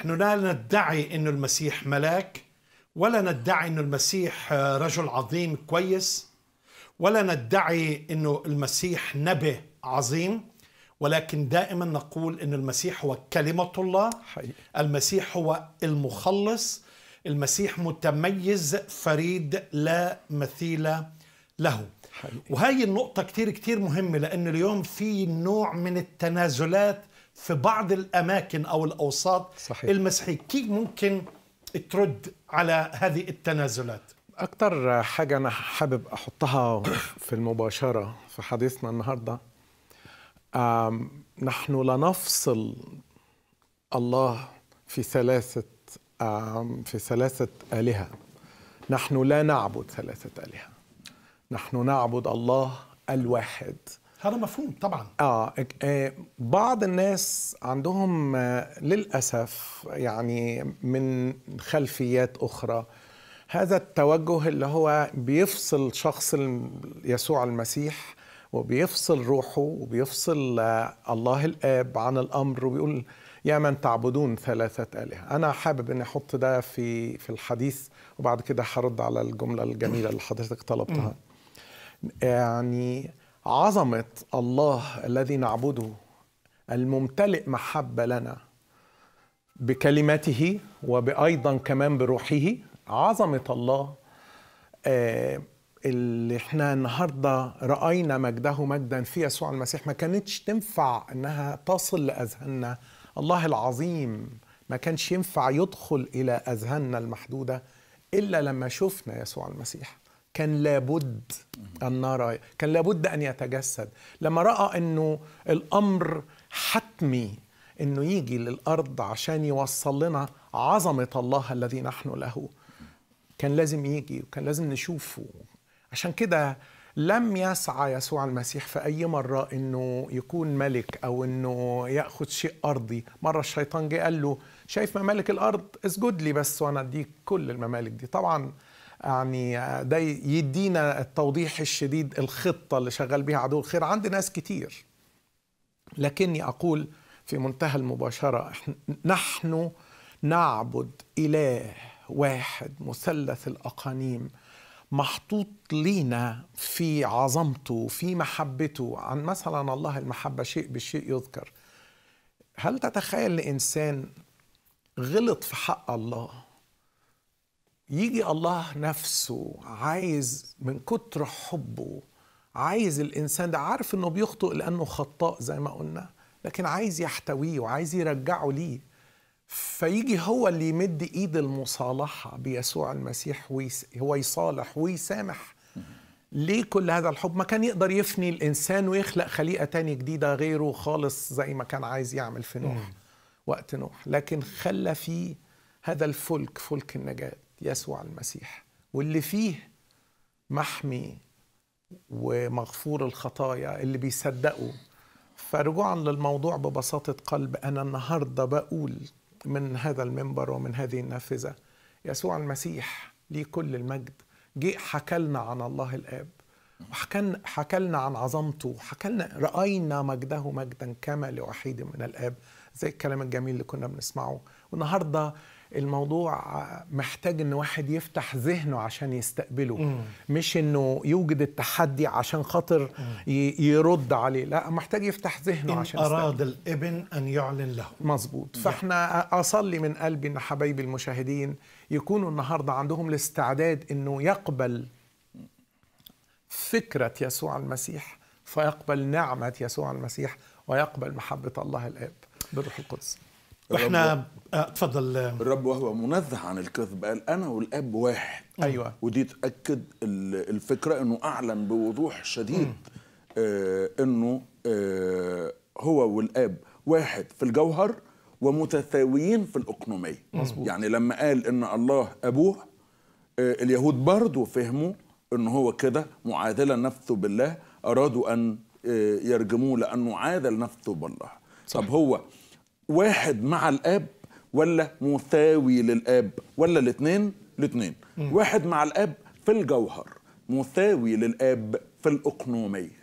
نحن لا ندعي أن المسيح ملاك ولا ندعي أن المسيح آه، رجل عظيم كويس ولا ندعي أنه المسيح نبي عظيم ولكن دائما نقول أن المسيح هو كلمة الله المسيح هو المخلص المسيح متميز فريد لا مثيل له وهي النقطة كتير كتير مهمة لأن اليوم في نوع من التنازلات في بعض الاماكن او الاوساط صحيح. المسيحيه كيف ممكن ترد على هذه التنازلات اكثر حاجه انا حابب احطها في المباشره في حديثنا النهارده نحن لا نفصل الله في ثلاثه في ثلاثه الهه نحن لا نعبد ثلاثه الهه نحن نعبد الله الواحد هذا مفهوم طبعا آه. اه بعض الناس عندهم آه، للاسف يعني من خلفيات اخرى هذا التوجه اللي هو بيفصل شخص يسوع المسيح وبيفصل روحه وبيفصل آه، الله الاب عن الامر وبيقول يا من تعبدون ثلاثة آلهة أنا حابب أن أحط ده في في الحديث وبعد كده هرد على الجملة الجميلة اللي حضرتك طلبتها يعني عظمه الله الذي نعبده الممتلئ محبه لنا بكلمته وبايضا كمان بروحه عظمه الله آه، اللي احنا النهارده راينا مجده مجدا في يسوع المسيح ما كانتش تنفع انها تصل لاذهاننا الله العظيم ما كانش ينفع يدخل الى اذهاننا المحدوده الا لما شفنا يسوع المسيح كان لابد أن نرى كان لابد أن يتجسد لما رأى أنه الأمر حتمي أنه يجي للأرض عشان يوصل لنا عظمة الله الذي نحن له كان لازم يجي وكان لازم نشوفه عشان كده لم يسعى يسوع المسيح في أي مرة أنه يكون ملك أو أنه يأخذ شيء أرضي مرة الشيطان جه قال له شايف ممالك الأرض اسجد لي بس وأنا أديك كل الممالك دي طبعاً يعني ده يدينا التوضيح الشديد الخطه اللي شغال بيها عدو الخير عند ناس كتير لكني اقول في منتهى المباشره نحن نعبد اله واحد مثلث الاقانيم محطوط لينا في عظمته في محبته عن مثلا الله المحبه شيء بالشيء يذكر هل تتخيل انسان غلط في حق الله يجي الله نفسه عايز من كتر حبه عايز الانسان ده عارف انه بيخطئ لانه خطاء زي ما قلنا لكن عايز يحتويه وعايز يرجعه ليه فيجي هو اللي يمد ايد المصالحه بيسوع المسيح هو يصالح ويسامح ليه كل هذا الحب ما كان يقدر يفني الانسان ويخلق خليقه تانية جديده غيره خالص زي ما كان عايز يعمل في نوح وقت نوح لكن خلى فيه هذا الفلك فلك النجاه يسوع المسيح واللي فيه محمي ومغفور الخطايا اللي بيصدقوا فرجوعا للموضوع ببساطة قلب أنا النهاردة بقول من هذا المنبر ومن هذه النافذة يسوع المسيح ليه كل المجد جه حكلنا عن الله الآب حكلنا عن عظمته حكلنا رأينا مجده مجدا كما لوحيد من الآب زي الكلام الجميل اللي كنا بنسمعه والنهارده الموضوع محتاج ان واحد يفتح ذهنه عشان يستقبله مم. مش انه يوجد التحدي عشان خاطر يرد عليه لا محتاج يفتح ذهنه إن عشان اراد الابن ان يعلن له مظبوط فاحنا اصلي من قلبي ان حبايبي المشاهدين يكونوا النهارده عندهم الاستعداد انه يقبل فكره يسوع المسيح فيقبل نعمه يسوع المسيح ويقبل محبه الله الاب بالروح القدس احنا آه، تفضل الرب وهو منزه عن الكذب قال انا والاب واحد ايوه ودي تاكد الفكره انه اعلن بوضوح شديد آه انه آه هو والاب واحد في الجوهر ومتساويين في الاقنوميه يعني لما قال ان الله ابوه آه اليهود برضه فهموا ان هو كده معادلا نفسه بالله ارادوا ان آه، يرجموه لانه عادل نفسه بالله صح. طب هو واحد مع الاب ولا مساوي للاب ولا الاثنين الاثنين واحد مع الاب في الجوهر مساوي للاب في الاقنوميه